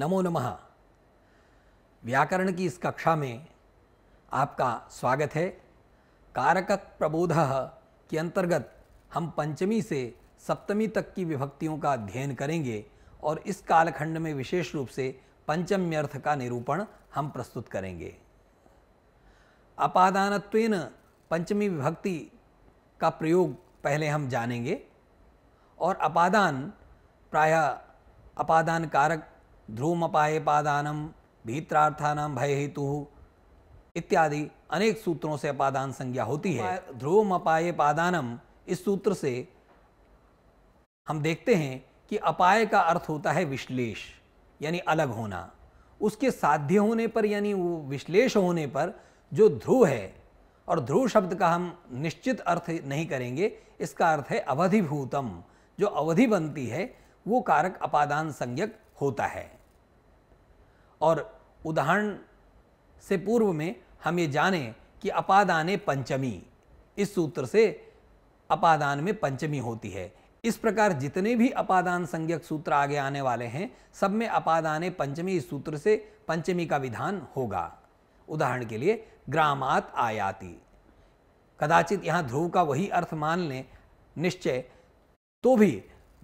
नमो नमः व्याकरण की इस कक्षा में आपका स्वागत है कारक प्रबोध के अंतर्गत हम पंचमी से सप्तमी तक की विभक्तियों का अध्ययन करेंगे और इस कालखंड में विशेष रूप से पंचम्य अर्थ का निरूपण हम प्रस्तुत करेंगे अपादानत्वेन पंचमी विभक्ति का प्रयोग पहले हम जानेंगे और अपादान प्रायः अपादान कारक ध्रुवपाए पादानम भीत्रार्थानाम भय हेतु इत्यादि अनेक सूत्रों से अपादान संज्ञा होती है अपाय पादानम इस सूत्र से हम देखते हैं कि अपाय का अर्थ होता है विश्लेष यानी अलग होना उसके साध्य होने पर यानी वो विश्लेष होने पर जो ध्रुव है और ध्रुव शब्द का हम निश्चित अर्थ नहीं करेंगे इसका अर्थ है अवधिभूतम जो अवधि बनती है वो कारक अपादान संज्ञक होता है और उदाहरण से पूर्व में हम ये जानें कि अपादाने पंचमी इस सूत्र से अपादान में पंचमी होती है इस प्रकार जितने भी अपादान संज्ञक सूत्र आगे आने वाले हैं सब में अपादाने पंचमी इस सूत्र से पंचमी का विधान होगा उदाहरण के लिए ग्रामात आयाति कदाचित यहाँ ध्रुव का वही अर्थ मान लें निश्चय तो भी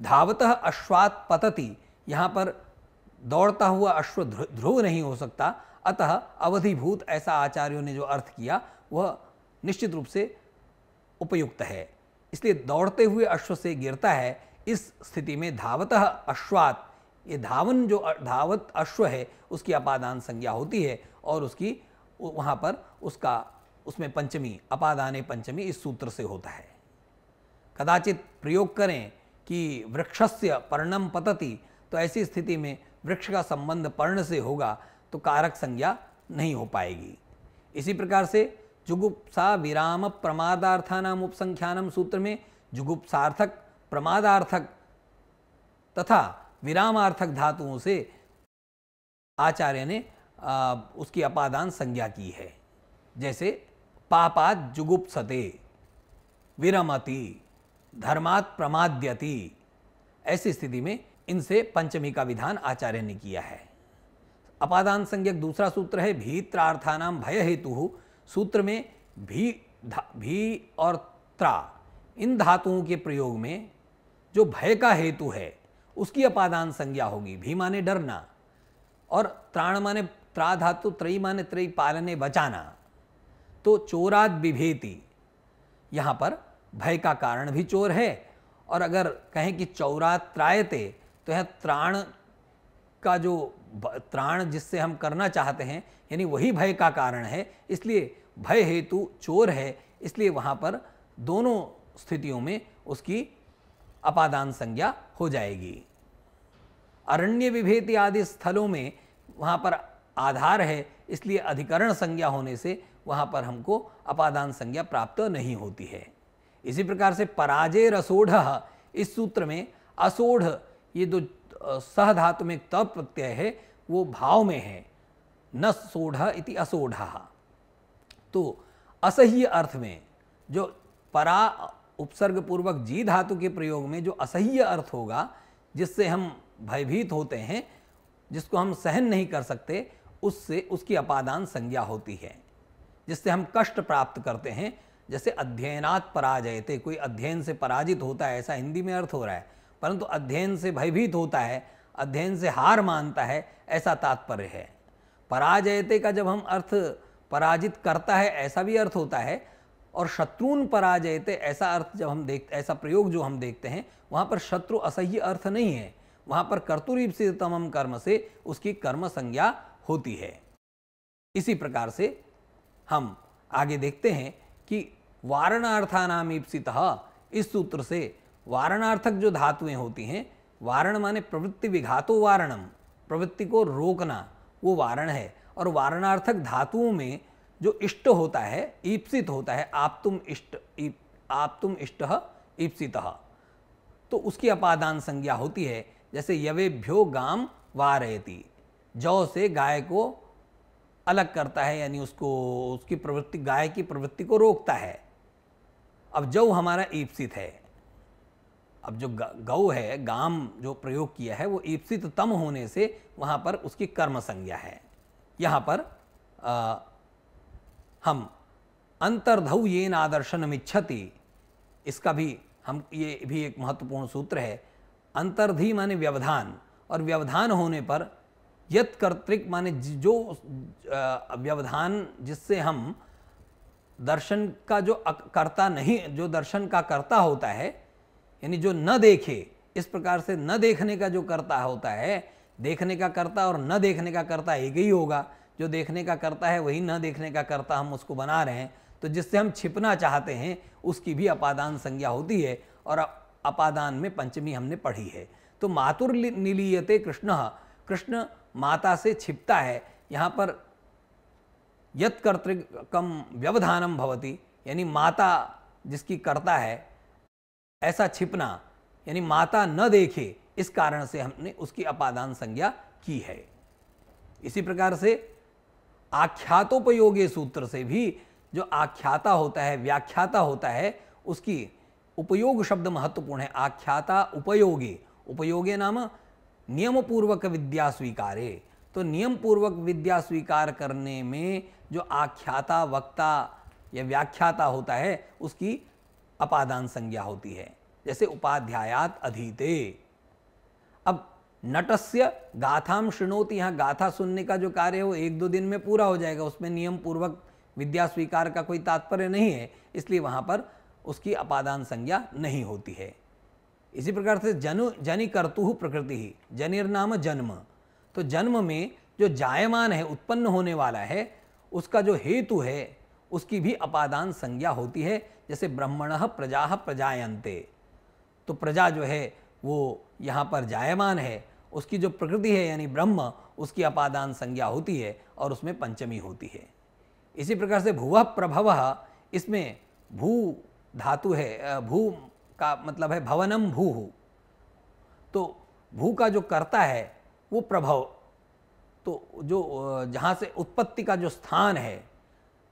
धावतः अश्वात पतति यहाँ पर दौड़ता हुआ अश्व ध्रुव नहीं हो सकता अतः अवधिभूत ऐसा आचार्यों ने जो अर्थ किया वह निश्चित रूप से उपयुक्त है इसलिए दौड़ते हुए अश्व से गिरता है इस स्थिति में धावतः अश्वात ये धावन जो धावत अश्व है उसकी अपादान संज्ञा होती है और उसकी वहाँ पर उसका उसमें पंचमी अपादाने पंचमी इस सूत्र से होता है कदाचित प्रयोग करें कि वृक्षस्य पर्णम पतति तो ऐसी स्थिति में वृक्ष का संबंध पर्ण से होगा तो कारक संज्ञा नहीं हो पाएगी इसी प्रकार से जुगुप्सा विराम प्रमादार्थानाम उपसंख्यानम सूत्र में जुगुप्सार्थक प्रमादार्थक तथा विरामार्थक धातुओं से आचार्य ने आ, उसकी अपादान संज्ञा की है जैसे पापात जुगुप्सते विरमति धर्मात् प्रमाद्यति ऐसी स्थिति में इनसे पंचमी का विधान आचार्य ने किया है अपादान संज्ञक दूसरा सूत्र है भीत्रार्थानाम भय हेतु सूत्र में भी भी और त्रा इन धातुओं के प्रयोग में जो भय का हेतु है उसकी अपादान संज्ञा होगी भी माने डरना और त्राण माने त्रा धातु त्रयी माने त्रयी पालने बचाना तो चोराद विभेति यहाँ पर भय का कारण भी चोर है और अगर कहें कि चौरात्रायते तो यह त्राण का जो त्राण जिससे हम करना चाहते हैं यानी वही भय का कारण है इसलिए भय हेतु चोर है इसलिए वहाँ पर दोनों स्थितियों में उसकी अपादान संज्ञा हो जाएगी अरण्य विभेति आदि स्थलों में वहाँ पर आधार है इसलिए अधिकरण संज्ञा होने से वहाँ पर हमको अपादान संज्ञा प्राप्त नहीं होती है इसी प्रकार से पराजय रसोढ़ इस सूत्र में असोढ़ ये जो में तप प्रत्यय है वो भाव में है न सोढ़ इति असोढ़ तो असह्य अर्थ में जो परा उपसर्ग पूर्वक जी धातु के प्रयोग में जो असह्य अर्थ होगा जिससे हम भयभीत होते हैं जिसको हम सहन नहीं कर सकते उससे उसकी अपादान संज्ञा होती है जिससे हम कष्ट प्राप्त करते हैं जैसे अध्ययनात् पराजयते कोई अध्ययन से पराजित होता है ऐसा हिंदी में अर्थ हो रहा है परंतु अध्ययन से भयभीत होता है अध्ययन से हार मानता है ऐसा तात्पर्य है पराजयते का जब हम अर्थ पराजित करता है ऐसा भी अर्थ होता है और शत्रुन पराजयते ऐसा अर्थ जब हम देख ऐसा प्रयोग जो हम देखते हैं वहाँ पर शत्रु असह्य अर्थ नहीं है वहाँ पर कर्तुरीप से तमम कर्म से उसकी कर्म संज्ञा होती है इसी प्रकार से हम आगे देखते हैं कि वारणार्थानाम ईप्सित इस सूत्र से वारणार्थक जो धातुएं होती हैं वारण माने प्रवृत्ति विघातो वारणम प्रवृत्ति को रोकना वो वारण है और वारणार्थक धातुओं में जो इष्ट होता है ईप्सित होता है आप तुम इष्ट आप तुम इष्ट ईप्सित तो उसकी अपादान संज्ञा होती है जैसे यवेभ्यो गाम वारयती जौ से गाय को अलग करता है यानी उसको उसकी प्रवृत्ति गाय की प्रवृत्ति को रोकता है अब जौ हमारा ईप्सित है अब जो गौ है गाम जो प्रयोग किया है वो ईप्सित तम होने से वहाँ पर उसकी कर्म संज्ञा है यहाँ पर आ, हम अंतर्धौ ये नादर्शन मिच्छति इसका भी हम ये भी एक महत्वपूर्ण सूत्र है अंतर्धि माने व्यवधान और व्यवधान होने पर यत कर्तृक माने जो व्यवधान जिससे हम दर्शन का जो कर्ता नहीं जो दर्शन का कर्ता होता है यानी जो न देखे इस प्रकार से न देखने का जो कर्ता होता है देखने का कर्ता और न देखने का कर्ता एक ही होगा जो देखने का कर्ता है वही न देखने का कर्ता हम उसको बना रहे हैं तो जिससे हम छिपना चाहते हैं उसकी भी अपादान संज्ञा होती है और अपादान में पंचमी हमने पढ़ी है तो मातुर निलीयते कृष्ण कृष्ण माता से छिपता है यहाँ पर यत्कर्तृकम व्यवधानम भवती यानी माता जिसकी कर्ता है ऐसा छिपना यानी माता न देखे इस कारण से हमने उसकी अपादान संज्ञा की है इसी प्रकार से आख्यातोपयोगी सूत्र से भी जो आख्याता होता है व्याख्याता होता है उसकी उपयोग शब्द महत्वपूर्ण है आख्याता उपयोगी उपयोगे नाम नियम पूर्वक विद्या स्वीकारे तो नियम पूर्वक विद्या स्वीकार करने में जो आख्याता वक्ता या व्याख्याता होता है उसकी अपादान संज्ञा होती है जैसे उपाध्यायात अधीते अब नटस्य गाथाम श्रृणोति यहाँ गाथा सुनने का जो कार्य है वो एक दो दिन में पूरा हो जाएगा उसमें नियम पूर्वक विद्या स्वीकार का कोई तात्पर्य नहीं है इसलिए वहाँ पर उसकी अपादान संज्ञा नहीं होती है इसी प्रकार से जनु जनि कर्तु प्रकृति ही जनिर नाम जन्म तो जन्म में जो जायमान है उत्पन्न होने वाला है उसका जो हेतु है उसकी भी अपादान संज्ञा होती है जैसे ब्राह्मण प्रजा प्रजायन्ते तो प्रजा जो है वो यहाँ पर जायमान है उसकी जो प्रकृति है यानी ब्रह्म उसकी अपादान संज्ञा होती है और उसमें पंचमी होती है इसी प्रकार से भूव प्रभव इसमें भू धातु है भू का मतलब है भवनम भू तो भू का जो कर्ता है वो प्रभव तो जो जहाँ से उत्पत्ति का जो स्थान है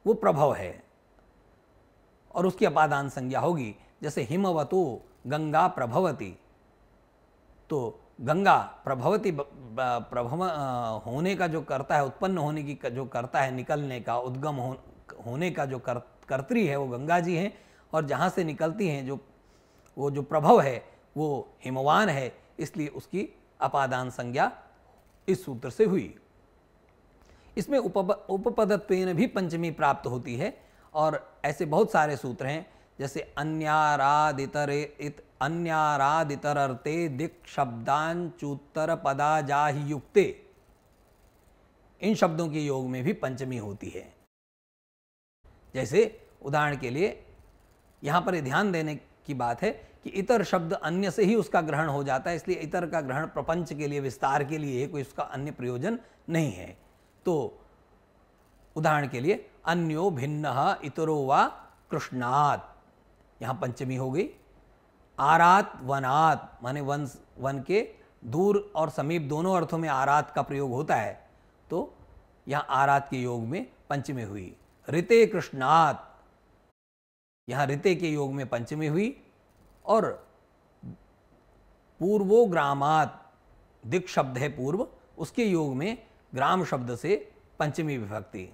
वो प्रभव है और उसकी अपादान संज्ञा होगी जैसे हिमवतो गंगा प्रभवती तो गंगा प्रभवती प्रभव होने का जो करता है उत्पन्न होने की जो करता है निकलने का उद्गम हो, होने का जो कर, कर्त्री है वो गंगा जी हैं और जहाँ से निकलती हैं जो वो जो प्रभव है वो हिमवान है इसलिए उसकी अपादान संज्ञा इस सूत्र से हुई इसमें उप उपपदत्वेन भी पंचमी प्राप्त होती है और ऐसे बहुत सारे सूत्र हैं जैसे अन्यारादितर इत अन्यारादितरर्ते दिक शब्दांचुत्तर पदा जा युक्ते इन शब्दों के योग में भी पंचमी होती है जैसे उदाहरण के लिए यहाँ पर ध्यान देने की बात है कि इतर शब्द अन्य से ही उसका ग्रहण हो जाता है इसलिए इतर का ग्रहण प्रपंच के लिए विस्तार के लिए कोई उसका अन्य प्रयोजन नहीं है तो उदाहरण के लिए अन्यो भिन्न इतरो व कृष्णात यहाँ पंचमी हो गई आरात वनात माने वन वन के दूर और समीप दोनों अर्थों में आरात का प्रयोग होता है तो यहाँ आरात के योग में पंचमी हुई ऋते कृष्णात यहाँ ऋते के योग में पंचमी हुई और पूर्वो ग्रामात दिक्षब्द है पूर्व उसके योग में ग्राम शब्द से पंचमी विभक्ति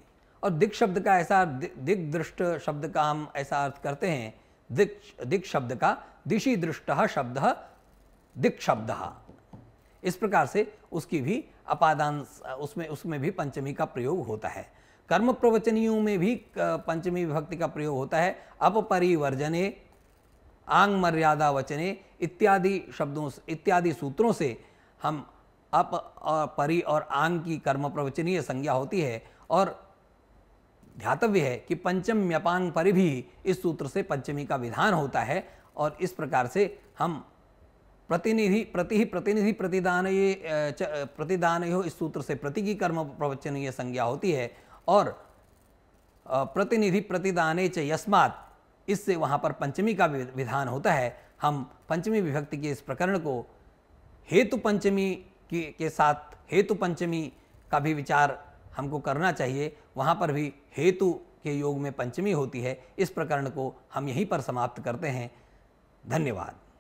और दिक् शब्द का ऐसा दिग्दृष्ट शब्द का हम ऐसा अर्थ करते हैं दिक् दिक् शब्द का दिशी दृष्ट शब्द दिक् शब्द इस प्रकार से उसकी भी अपादान उसमें उसमें भी पंचमी का प्रयोग होता है कर्म प्रवचनियों में भी पंचमी विभक्ति का प्रयोग होता है अपरिवर्जने आंग मर्यादा वचने इत्यादि शब्दों इत्यादि सूत्रों से हम अप और परि और आंग की कर्म प्रवचनीय संज्ञा होती है और ध्यातव्य है कि पंचम व्यपांग परि भी इस सूत्र से पंचमी का विधान होता है और इस प्रकार से हम प्रतिनिधि प्रति ही प्रतिनिधि प्रतिदान ये प्रतिदान यो इस सूत्र से प्रति की कर्म प्रवचनीय संज्ञा होती है और प्रतिनिधि प्रतिदाने च यस्मात इससे वहाँ पर पंचमी का विधान होता है हम पंचमी विभक्ति के इस प्रकरण को हेतु पंचमी की के साथ हेतु पंचमी का भी विचार हमको करना चाहिए वहाँ पर भी हेतु के योग में पंचमी होती है इस प्रकरण को हम यहीं पर समाप्त करते हैं धन्यवाद